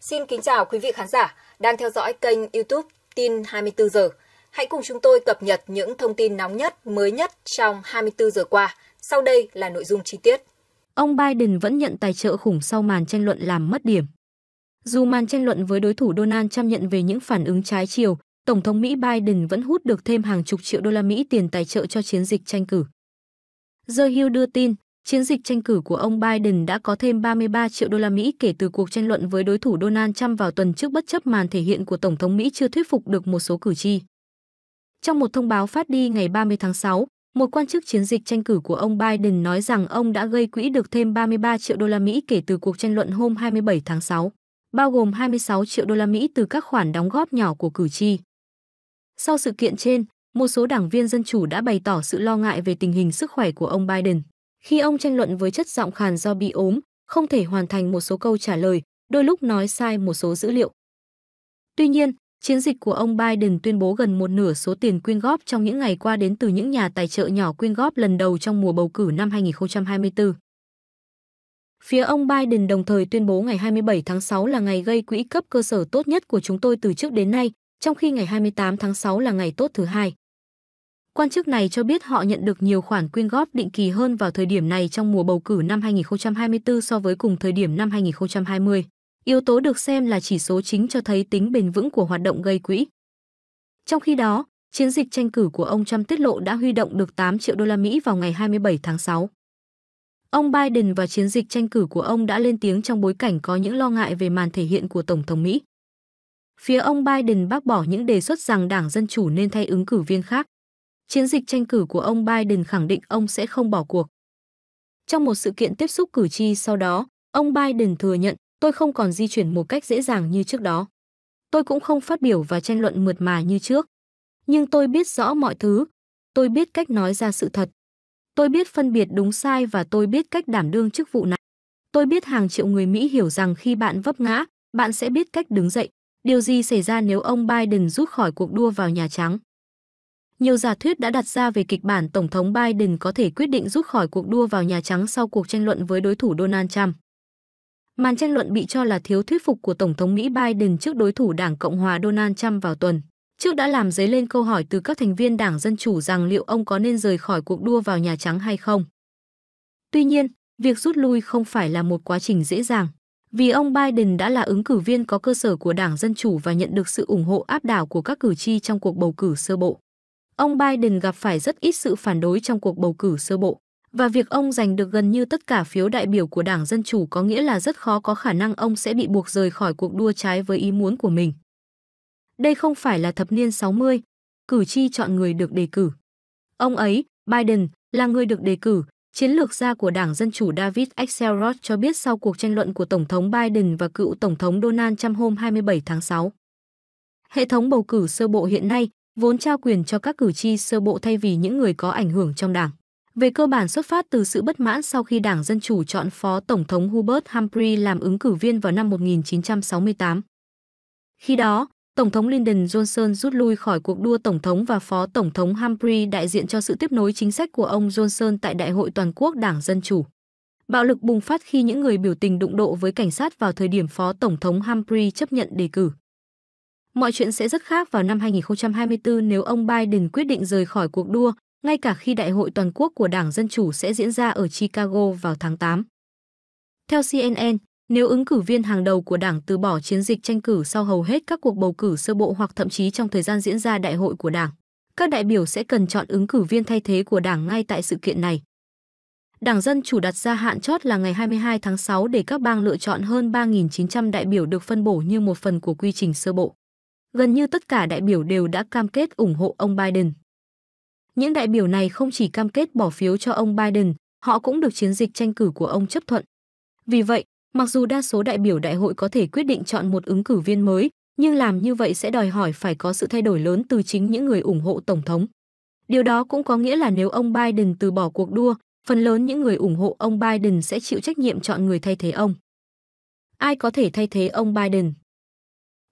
Xin kính chào quý vị khán giả đang theo dõi kênh YouTube Tin 24 giờ. Hãy cùng chúng tôi cập nhật những thông tin nóng nhất, mới nhất trong 24 giờ qua. Sau đây là nội dung chi tiết. Ông Biden vẫn nhận tài trợ khủng sau màn tranh luận làm mất điểm. Dù màn tranh luận với đối thủ Donald Trump nhận về những phản ứng trái chiều, Tổng thống Mỹ Biden vẫn hút được thêm hàng chục triệu đô la Mỹ tiền tài trợ cho chiến dịch tranh cử. The Hill đưa tin, Chiến dịch tranh cử của ông Biden đã có thêm 33 triệu đô la Mỹ kể từ cuộc tranh luận với đối thủ Donald Trump vào tuần trước bất chấp màn thể hiện của Tổng thống Mỹ chưa thuyết phục được một số cử tri. Trong một thông báo phát đi ngày 30 tháng 6, một quan chức chiến dịch tranh cử của ông Biden nói rằng ông đã gây quỹ được thêm 33 triệu đô la Mỹ kể từ cuộc tranh luận hôm 27 tháng 6, bao gồm 26 triệu đô la Mỹ từ các khoản đóng góp nhỏ của cử tri. Sau sự kiện trên, một số đảng viên dân chủ đã bày tỏ sự lo ngại về tình hình sức khỏe của ông Biden. Khi ông tranh luận với chất giọng khàn do bị ốm, không thể hoàn thành một số câu trả lời, đôi lúc nói sai một số dữ liệu. Tuy nhiên, chiến dịch của ông Biden tuyên bố gần một nửa số tiền quyên góp trong những ngày qua đến từ những nhà tài trợ nhỏ quyên góp lần đầu trong mùa bầu cử năm 2024. Phía ông Biden đồng thời tuyên bố ngày 27 tháng 6 là ngày gây quỹ cấp cơ sở tốt nhất của chúng tôi từ trước đến nay, trong khi ngày 28 tháng 6 là ngày tốt thứ hai. Quan chức này cho biết họ nhận được nhiều khoản quyên góp định kỳ hơn vào thời điểm này trong mùa bầu cử năm 2024 so với cùng thời điểm năm 2020. Yếu tố được xem là chỉ số chính cho thấy tính bền vững của hoạt động gây quỹ. Trong khi đó, chiến dịch tranh cử của ông Trump tiết lộ đã huy động được 8 triệu đô la Mỹ vào ngày 27 tháng 6. Ông Biden và chiến dịch tranh cử của ông đã lên tiếng trong bối cảnh có những lo ngại về màn thể hiện của Tổng thống Mỹ. Phía ông Biden bác bỏ những đề xuất rằng Đảng Dân Chủ nên thay ứng cử viên khác chiến dịch tranh cử của ông Biden khẳng định ông sẽ không bỏ cuộc. Trong một sự kiện tiếp xúc cử tri sau đó, ông Biden thừa nhận tôi không còn di chuyển một cách dễ dàng như trước đó. Tôi cũng không phát biểu và tranh luận mượt mà như trước. Nhưng tôi biết rõ mọi thứ. Tôi biết cách nói ra sự thật. Tôi biết phân biệt đúng sai và tôi biết cách đảm đương chức vụ này. Tôi biết hàng triệu người Mỹ hiểu rằng khi bạn vấp ngã, bạn sẽ biết cách đứng dậy. Điều gì xảy ra nếu ông Biden rút khỏi cuộc đua vào Nhà Trắng? Nhiều giả thuyết đã đặt ra về kịch bản Tổng thống Biden có thể quyết định rút khỏi cuộc đua vào Nhà Trắng sau cuộc tranh luận với đối thủ Donald Trump. Màn tranh luận bị cho là thiếu thuyết phục của Tổng thống Mỹ Biden trước đối thủ Đảng Cộng hòa Donald Trump vào tuần trước đã làm dấy lên câu hỏi từ các thành viên Đảng Dân Chủ rằng liệu ông có nên rời khỏi cuộc đua vào Nhà Trắng hay không. Tuy nhiên, việc rút lui không phải là một quá trình dễ dàng, vì ông Biden đã là ứng cử viên có cơ sở của Đảng Dân Chủ và nhận được sự ủng hộ áp đảo của các cử tri trong cuộc bầu cử sơ bộ ông Biden gặp phải rất ít sự phản đối trong cuộc bầu cử sơ bộ và việc ông giành được gần như tất cả phiếu đại biểu của Đảng Dân Chủ có nghĩa là rất khó có khả năng ông sẽ bị buộc rời khỏi cuộc đua trái với ý muốn của mình. Đây không phải là thập niên 60, cử tri chọn người được đề cử. Ông ấy, Biden, là người được đề cử, chiến lược gia của Đảng Dân Chủ David Axelrod cho biết sau cuộc tranh luận của Tổng thống Biden và cựu Tổng thống Donald Trump hôm 27 tháng 6. Hệ thống bầu cử sơ bộ hiện nay, vốn trao quyền cho các cử tri sơ bộ thay vì những người có ảnh hưởng trong đảng. Về cơ bản xuất phát từ sự bất mãn sau khi Đảng Dân Chủ chọn Phó Tổng thống Hubert Humphrey làm ứng cử viên vào năm 1968. Khi đó, Tổng thống Lyndon Johnson rút lui khỏi cuộc đua Tổng thống và Phó Tổng thống Humphrey đại diện cho sự tiếp nối chính sách của ông Johnson tại Đại hội Toàn quốc Đảng Dân Chủ. Bạo lực bùng phát khi những người biểu tình đụng độ với cảnh sát vào thời điểm Phó Tổng thống Humphrey chấp nhận đề cử. Mọi chuyện sẽ rất khác vào năm 2024 nếu ông Biden quyết định rời khỏi cuộc đua, ngay cả khi đại hội toàn quốc của Đảng Dân Chủ sẽ diễn ra ở Chicago vào tháng 8. Theo CNN, nếu ứng cử viên hàng đầu của Đảng từ bỏ chiến dịch tranh cử sau hầu hết các cuộc bầu cử sơ bộ hoặc thậm chí trong thời gian diễn ra đại hội của Đảng, các đại biểu sẽ cần chọn ứng cử viên thay thế của Đảng ngay tại sự kiện này. Đảng Dân Chủ đặt ra hạn chót là ngày 22 tháng 6 để các bang lựa chọn hơn 3.900 đại biểu được phân bổ như một phần của quy trình sơ bộ gần như tất cả đại biểu đều đã cam kết ủng hộ ông Biden. Những đại biểu này không chỉ cam kết bỏ phiếu cho ông Biden, họ cũng được chiến dịch tranh cử của ông chấp thuận. Vì vậy, mặc dù đa số đại biểu đại hội có thể quyết định chọn một ứng cử viên mới, nhưng làm như vậy sẽ đòi hỏi phải có sự thay đổi lớn từ chính những người ủng hộ tổng thống. Điều đó cũng có nghĩa là nếu ông Biden từ bỏ cuộc đua, phần lớn những người ủng hộ ông Biden sẽ chịu trách nhiệm chọn người thay thế ông. Ai có thể thay thế ông Biden?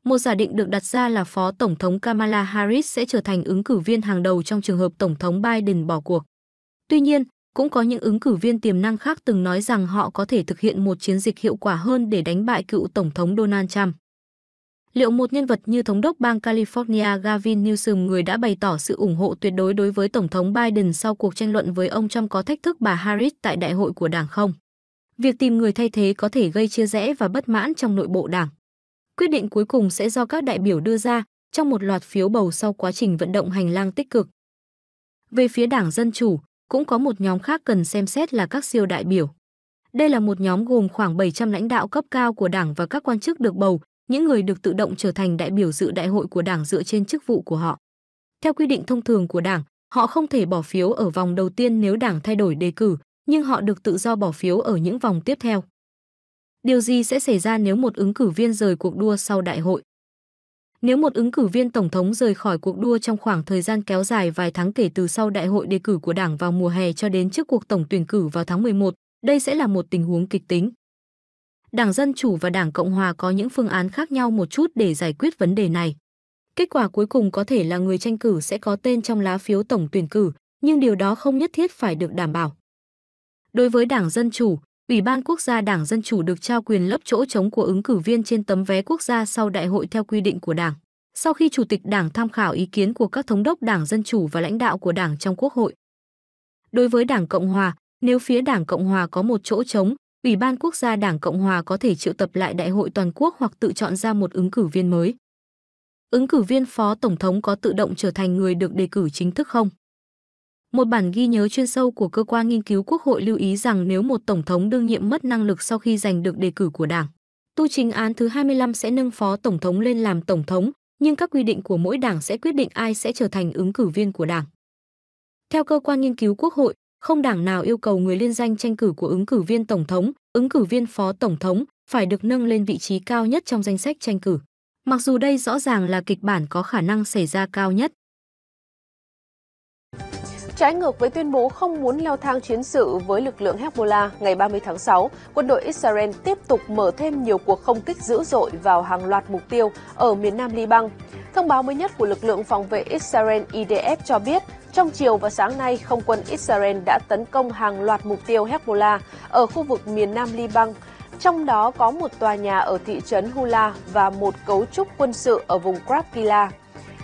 Một giả định được đặt ra là Phó Tổng thống Kamala Harris sẽ trở thành ứng cử viên hàng đầu trong trường hợp Tổng thống Biden bỏ cuộc. Tuy nhiên, cũng có những ứng cử viên tiềm năng khác từng nói rằng họ có thể thực hiện một chiến dịch hiệu quả hơn để đánh bại cựu Tổng thống Donald Trump. Liệu một nhân vật như Thống đốc bang California Gavin Newsom người đã bày tỏ sự ủng hộ tuyệt đối đối với Tổng thống Biden sau cuộc tranh luận với ông Trump có thách thức bà Harris tại đại hội của đảng không? Việc tìm người thay thế có thể gây chia rẽ và bất mãn trong nội bộ đảng. Quyết định cuối cùng sẽ do các đại biểu đưa ra trong một loạt phiếu bầu sau quá trình vận động hành lang tích cực. Về phía Đảng Dân Chủ, cũng có một nhóm khác cần xem xét là các siêu đại biểu. Đây là một nhóm gồm khoảng 700 lãnh đạo cấp cao của Đảng và các quan chức được bầu, những người được tự động trở thành đại biểu dự đại hội của Đảng dựa trên chức vụ của họ. Theo quy định thông thường của Đảng, họ không thể bỏ phiếu ở vòng đầu tiên nếu Đảng thay đổi đề cử, nhưng họ được tự do bỏ phiếu ở những vòng tiếp theo. Điều gì sẽ xảy ra nếu một ứng cử viên rời cuộc đua sau đại hội? Nếu một ứng cử viên tổng thống rời khỏi cuộc đua trong khoảng thời gian kéo dài vài tháng kể từ sau đại hội đề cử của Đảng vào mùa hè cho đến trước cuộc tổng tuyển cử vào tháng 11, đây sẽ là một tình huống kịch tính. Đảng Dân Chủ và Đảng Cộng Hòa có những phương án khác nhau một chút để giải quyết vấn đề này. Kết quả cuối cùng có thể là người tranh cử sẽ có tên trong lá phiếu tổng tuyển cử, nhưng điều đó không nhất thiết phải được đảm bảo. Đối với Đảng Dân Chủ, Ủy ban Quốc gia Đảng Dân Chủ được trao quyền lấp chỗ trống của ứng cử viên trên tấm vé quốc gia sau đại hội theo quy định của Đảng. Sau khi Chủ tịch Đảng tham khảo ý kiến của các thống đốc Đảng Dân Chủ và lãnh đạo của Đảng trong Quốc hội. Đối với Đảng Cộng Hòa, nếu phía Đảng Cộng Hòa có một chỗ trống, Ủy ban Quốc gia Đảng Cộng Hòa có thể triệu tập lại đại hội toàn quốc hoặc tự chọn ra một ứng cử viên mới. Ứng cử viên phó tổng thống có tự động trở thành người được đề cử chính thức không? Một bản ghi nhớ chuyên sâu của cơ quan nghiên cứu Quốc hội lưu ý rằng nếu một tổng thống đương nhiệm mất năng lực sau khi giành được đề cử của Đảng, tu trình án thứ 25 sẽ nâng phó tổng thống lên làm tổng thống, nhưng các quy định của mỗi đảng sẽ quyết định ai sẽ trở thành ứng cử viên của đảng. Theo cơ quan nghiên cứu Quốc hội, không đảng nào yêu cầu người liên danh tranh cử của ứng cử viên tổng thống, ứng cử viên phó tổng thống phải được nâng lên vị trí cao nhất trong danh sách tranh cử. Mặc dù đây rõ ràng là kịch bản có khả năng xảy ra cao nhất, Trái ngược với tuyên bố không muốn leo thang chiến sự với lực lượng Hezbollah ngày 30 tháng 6, quân đội Israel tiếp tục mở thêm nhiều cuộc không kích dữ dội vào hàng loạt mục tiêu ở miền nam Liban. Thông báo mới nhất của lực lượng phòng vệ Israel IDF cho biết, trong chiều và sáng nay, không quân Israel đã tấn công hàng loạt mục tiêu Hezbollah ở khu vực miền nam Liban, trong đó có một tòa nhà ở thị trấn Hula và một cấu trúc quân sự ở vùng Krapila.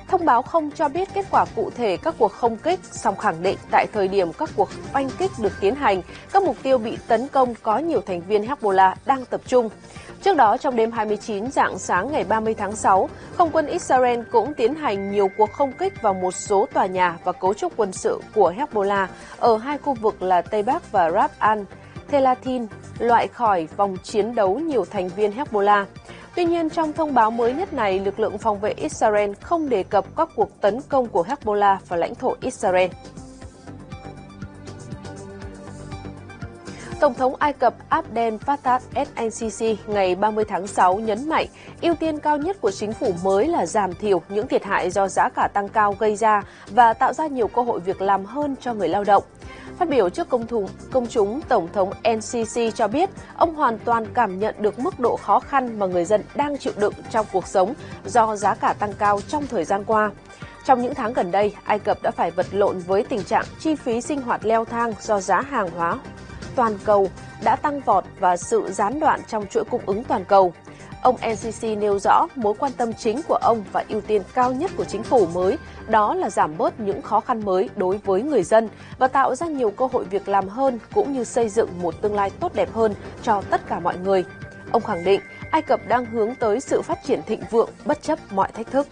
Thông báo không cho biết kết quả cụ thể các cuộc không kích, song khẳng định tại thời điểm các cuộc oanh kích được tiến hành, các mục tiêu bị tấn công có nhiều thành viên Hezbollah đang tập trung. Trước đó, trong đêm 29 dạng sáng ngày 30 tháng 6, không quân Israel cũng tiến hành nhiều cuộc không kích vào một số tòa nhà và cấu trúc quân sự của Hezbollah ở hai khu vực là Tây Bắc và Rab al Telatin, loại khỏi vòng chiến đấu nhiều thành viên Hezbollah. Tuy nhiên, trong thông báo mới nhất này, lực lượng phòng vệ Israel không đề cập các cuộc tấn công của Hezbollah vào lãnh thổ Israel. Tổng thống Ai Cập Abdel Fattah el-Sisi ngày 30 tháng 6 nhấn mạnh ưu tiên cao nhất của chính phủ mới là giảm thiểu những thiệt hại do giá cả tăng cao gây ra và tạo ra nhiều cơ hội việc làm hơn cho người lao động. Phát biểu trước công, thùng, công chúng, Tổng thống NCC cho biết ông hoàn toàn cảm nhận được mức độ khó khăn mà người dân đang chịu đựng trong cuộc sống do giá cả tăng cao trong thời gian qua. Trong những tháng gần đây, Ai Cập đã phải vật lộn với tình trạng chi phí sinh hoạt leo thang do giá hàng hóa toàn cầu đã tăng vọt và sự gián đoạn trong chuỗi cung ứng toàn cầu. Ông NCC nêu rõ mối quan tâm chính của ông và ưu tiên cao nhất của chính phủ mới đó là giảm bớt những khó khăn mới đối với người dân và tạo ra nhiều cơ hội việc làm hơn cũng như xây dựng một tương lai tốt đẹp hơn cho tất cả mọi người. Ông khẳng định Ai Cập đang hướng tới sự phát triển thịnh vượng bất chấp mọi thách thức.